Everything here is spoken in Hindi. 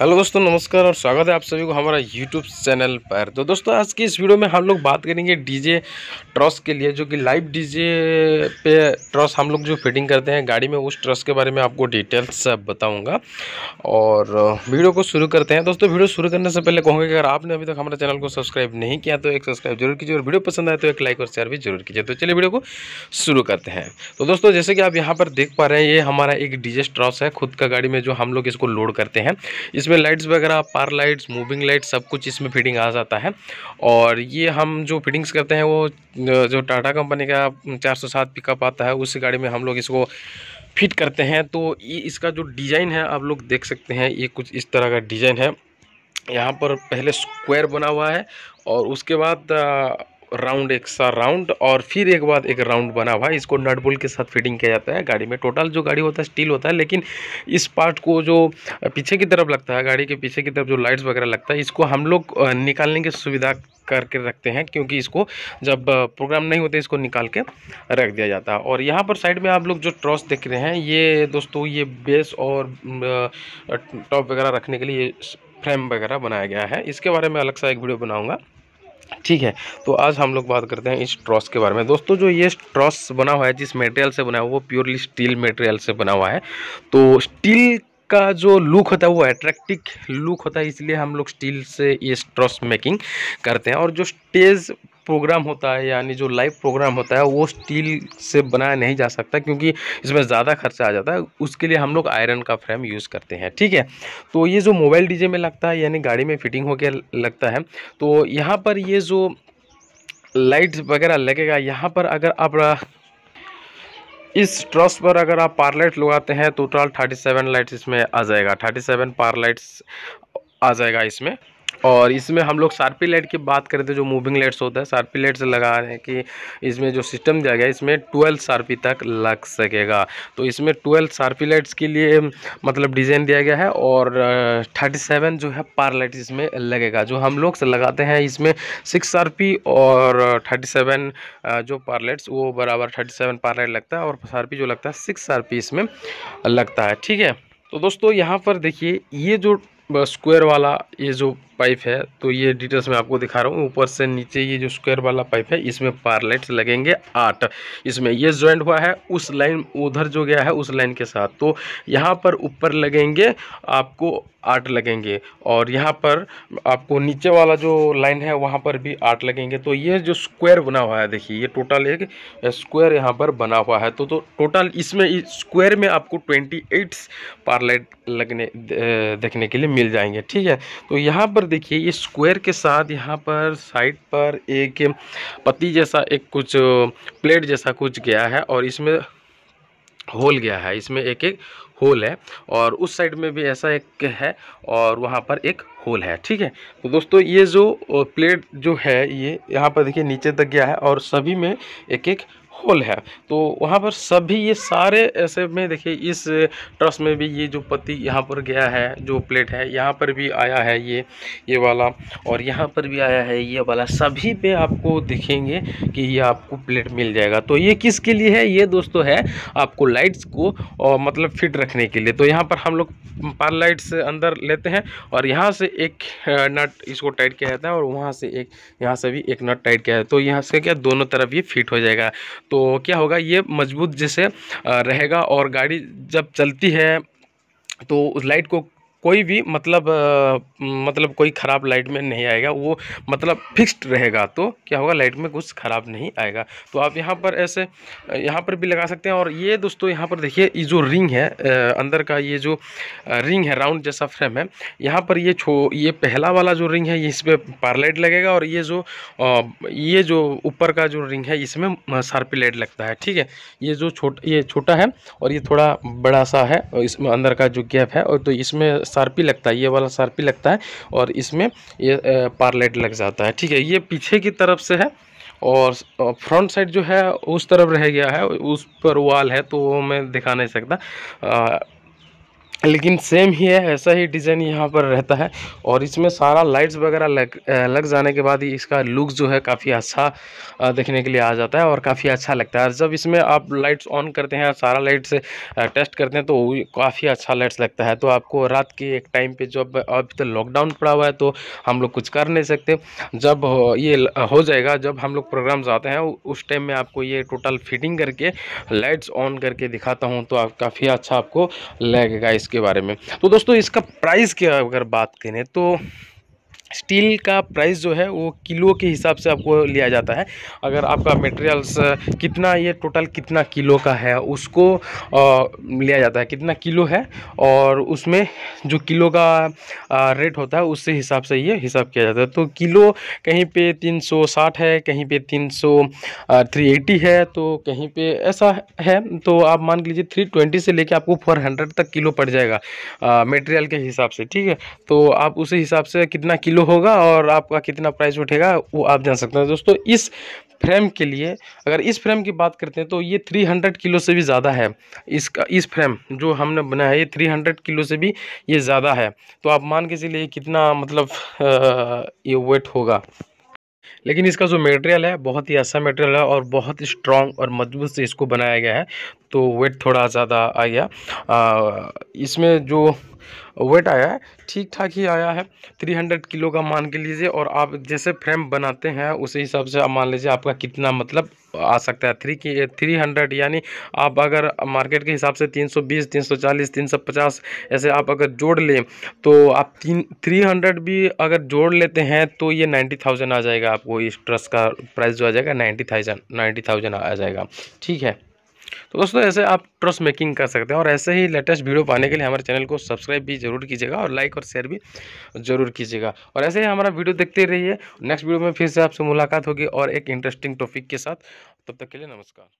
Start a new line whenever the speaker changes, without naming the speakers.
हेलो दोस्तों नमस्कार और स्वागत है आप सभी को हमारा यूट्यूब चैनल पर तो दोस्तों आज की इस वीडियो में हम लोग बात करेंगे डीजे ट्रॉस के लिए जो कि लाइव डीजे पे ट्रॉस हम लोग जो फिटिंग करते हैं गाड़ी में उस ट्रॉस के बारे में आपको डिटेल्स बताऊंगा और वीडियो को शुरू करते हैं दोस्तों वीडियो शुरू करने से पहले कहूँगा कि अगर आपने अभी तक हमारे चैनल को सब्सक्राइब नहीं किया तो एक सब्सक्राइब जरूर कीजिए और वीडियो पसंद आए तो एक लाइक और शेयर भी जरूर कीजिए तो चलिए वीडियो को शुरू करते हैं तो दोस्तों जैसे कि आप यहाँ पर देख पा रहे हैं ये हमारा एक डीजे ट्रॉस है खुद का गाड़ी में जो हम लोग इसको लोड करते हैं इस इसमें लाइट्स वगैरह पार लाइट्स मूविंग लाइट्स सब कुछ इसमें फिटिंग आ जाता है और ये हम जो फिटिंग्स करते हैं वो जो टाटा कंपनी का 407 पिकअप आता है उस गाड़ी में हम लोग इसको फिट करते हैं तो ये इसका जो डिज़ाइन है आप लोग देख सकते हैं ये कुछ इस तरह का डिज़ाइन है यहाँ पर पहले स्क्वायर बना हुआ है और उसके बाद राउंड एक सा राउंड और फिर एक बाद एक राउंड बना हुआ है इसको नट बोल्ट के साथ फिटिंग किया जाता है गाड़ी में टोटल जो गाड़ी होता है स्टील होता है लेकिन इस पार्ट को जो पीछे की तरफ लगता है गाड़ी के पीछे की तरफ जो लाइट्स वगैरह लगता है इसको हम लोग निकालने की सुविधा करके रखते हैं क्योंकि इसको जब प्रोग्राम नहीं होते इसको निकाल के रख दिया जाता है और यहाँ पर साइड में आप लोग जो ट्रॉस देख रहे हैं ये दोस्तों ये बेस और टॉप वगैरह रखने के लिए फ्रेम वगैरह बनाया गया है इसके बारे में अलग सा एक वीडियो बनाऊँगा ठीक है तो आज हम लोग बात करते हैं इस ट्रॉस के बारे में दोस्तों जो ये ट्रॉस बना हुआ है जिस मटेरियल से बना हुआ है वो प्योरली स्टील मटेरियल से बना हुआ है तो स्टील का जो लुक होता है वो अट्रैक्टिव लुक होता है इसलिए हम लोग स्टील से ये ट्रॉस मेकिंग करते हैं और जो स्टेज प्रोग्राम होता है यानी जो लाइव प्रोग्राम होता है वो स्टील से बनाया नहीं जा सकता क्योंकि इसमें ज़्यादा खर्चा आ जाता है उसके लिए हम लोग आयरन का फ्रेम यूज़ करते हैं ठीक है तो ये जो मोबाइल डीजे में लगता है यानी गाड़ी में फिटिंग होकर लगता है तो यहाँ पर ये जो लाइट वगैरह लगेगा यहाँ पर अगर आप इस ट्रस पर अगर आप पार लाइट लगाते हैं तो टोटल थर्टी सेवन लाइट्स इसमें आ जाएगा थर्टी सेवन पार लाइट्स आ जाएगा इसमें और इसमें हम लोग सारपी लाइट की बात करते तो जो मूविंग लाइट्स होता है सारपी लाइट्स लगा रहे हैं कि इसमें जो सिस्टम दिया गया इसमें ट्वेल्थ सारपी तक लग सकेगा तो इसमें ट्वेल्थ सारपी लाइट्स के लिए मतलब डिज़ाइन दिया गया है और थर्टी सेवन जो है पार लाइट इसमें लगेगा जो हम लोग लगाते हैं इसमें सिक्स शार्पी और थर्टी सेवन जो पार लाइट्स वो बराबर थर्टी सेवन पार लाइट लगता है और शार्पी जो लगता है सिक्स शार्पी इसमें लगता है ठीक है तो दोस्तों यहाँ पर देखिए ये जो स्क्वायर वाला ये जो पाइप है तो ये डिटेल्स मैं आपको दिखा रहा हूँ ऊपर से नीचे ये जो स्क्वायर वाला पाइप है इसमें पारलेट्स लगेंगे आठ इसमें ये ज्वाइंट हुआ है उस लाइन उधर जो गया है उस लाइन के साथ तो यहाँ पर ऊपर लगेंगे आपको आठ लगेंगे और यहाँ पर आपको नीचे वाला जो लाइन है वहाँ पर भी आठ लगेंगे तो ये जो स्क्वायर बना हुआ है देखिए ये टोटल एक स्क्वायर यहाँ पर बना हुआ है तो तो टोटल इसमें इस स्क्वायर में आपको ट्वेंटी एट्स पार्लेट लगने देखने के लिए मिल जाएंगे ठीक है तो यहाँ पर देखिए ये स्क्वायर के साथ यहाँ पर साइड पर एक पत्ती जैसा एक कुछ प्लेट जैसा कुछ गया है और इसमें होल गया है इसमें एक एक होल है और उस साइड में भी ऐसा एक है और वहाँ पर एक होल है ठीक है तो दोस्तों ये जो प्लेट जो है ये यहाँ पर देखिए नीचे तक गया है और सभी में एक एक होल है तो वहाँ पर सभी ये सारे ऐसे में देखिए इस ट्रस में भी ये जो पति यहाँ पर गया है जो प्लेट है यहाँ पर भी आया है ये ये वाला और यहाँ पर भी आया है ये वाला सभी पे आपको देखेंगे कि ये आपको प्लेट मिल जाएगा तो ये किसके लिए है ये दोस्तों है आपको लाइट्स को और मतलब फिट रखने के लिए तो यहाँ पर हम लोग पार लाइट्स अंदर लेते हैं और यहाँ से एक नट इसको टाइट किया जाता है और वहाँ से एक यहाँ से भी एक नट टाइट किया जाता है तो यहाँ से क्या दोनों तरफ ये फिट हो जाएगा तो क्या होगा ये मजबूत जैसे रहेगा और गाड़ी जब चलती है तो उस लाइट को कोई भी मतलब मतलब कोई ख़राब लाइट में नहीं आएगा वो मतलब फिक्स्ड रहेगा तो क्या होगा लाइट में कुछ ख़राब नहीं आएगा तो आप यहाँ पर ऐसे यहाँ पर भी लगा सकते हैं और ये दोस्तों यहाँ पर देखिए ये जो रिंग है अंदर का ये जो रिंग है राउंड जैसा फ्रेम है यहाँ पर ये छो ये पहला वाला जो रिंग है इस पर पारलाइट लगेगा और ये जो ये जो ऊपर का जो रिंग है इसमें सार्पी लाइट लगता है ठीक है ये जो छोट ये छोटा है और ये थोड़ा बड़ा सा है और इसमें अंदर का जो गैप है और तो इसमें सारपी लगता है ये वाला सारपी लगता है और इसमें ये पार्लेट लग जाता है ठीक है ये पीछे की तरफ से है और फ्रंट साइड जो है उस तरफ रह गया है उस पर वाल है तो वो मैं दिखा नहीं सकता लेकिन सेम ही है ऐसा ही डिज़ाइन यहाँ पर रहता है और इसमें सारा लाइट्स वगैरह लग लग जाने के बाद ही इसका लुक जो है काफ़ी अच्छा देखने के लिए आ जाता है और काफ़ी अच्छा लगता है और जब इसमें आप लाइट्स ऑन करते हैं सारा लाइट्स टेस्ट करते हैं तो काफ़ी अच्छा लाइट्स लगता है तो आपको रात के एक टाइम पर जब अब तो लॉकडाउन पड़ा हुआ है तो हम लोग कुछ कर नहीं सकते जब ये हो जाएगा जब हम लोग प्रोग्राम्स आते हैं उस टाइम में आपको ये टोटल फिटिंग करके लाइट्स ऑन करके दिखाता हूँ तो आप काफ़ी अच्छा आपको लगेगा इस इसके बारे में तो दोस्तों इसका प्राइस क्या अगर बात करें तो स्टील का प्राइस जो है वो किलो के हिसाब से आपको लिया जाता है अगर आपका मटेरियल्स कितना ये टोटल कितना किलो का है उसको लिया जाता है कितना किलो है और उसमें जो किलो का रेट होता है उससे हिसाब से ये हिसाब किया जाता है तो किलो कहीं पे 360 है कहीं पे 300 380 है तो कहीं पे ऐसा है तो आप मान लीजिए थ्री से लेके आपको फोर तक किलो पड़ जाएगा मटेरियल के हिसाब से ठीक है तो आप उसी हिसाब से कितना किलो किलो होगा और आपका कितना प्राइस उठेगा वो आप जान सकते हैं दोस्तों इस फ्रेम के लिए अगर इस फ्रेम की बात करते हैं तो ये 300 किलो से भी ज़्यादा है इसका इस फ्रेम जो हमने बनाया है ये 300 किलो से भी ये ज़्यादा है तो आप मान के चलिए कितना मतलब ये वेट होगा लेकिन इसका जो मटेरियल है बहुत ही अच्छा मटेरियल है और बहुत स्ट्रॉन्ग और मजबूत से इसको बनाया गया है तो वेट थोड़ा ज़्यादा आ गया इसमें जो वेट आया है ठीक ठाक ही आया है 300 किलो का मान के लीजिए और आप जैसे फ्रेम बनाते हैं उसी हिसाब से आप मान लीजिए आपका कितना मतलब आ सकता है थ्री की थ्री हंड्रेड यानी आप अगर मार्केट के हिसाब से तीन सौ बीस तीन सौ चालीस तीन सौ पचास ऐसे आप अगर जोड़ लें तो आप तीन थ्री हंड्रेड भी अगर जोड़ लेते हैं तो ये नाइन्टी थाउजेंड आ जाएगा आपको इस ट्रस्ट का प्राइस जो आ जाएगा नाइन्टी थाउजेंड नाइन्टी थाउजेंड आ जाएगा ठीक है तो दोस्तों ऐसे आप ट्रस्ट मेकिंग कर सकते हैं और ऐसे ही लेटेस्ट वीडियो पाने के लिए हमारे चैनल को सब्सक्राइब भी जरूर कीजिएगा और लाइक और शेयर भी जरूर कीजिएगा और ऐसे ही हमारा वीडियो देखते रहिए नेक्स्ट वीडियो में फिर से आपसे मुलाकात होगी और एक इंटरेस्टिंग टॉपिक के साथ तब तक के लिए नमस्कार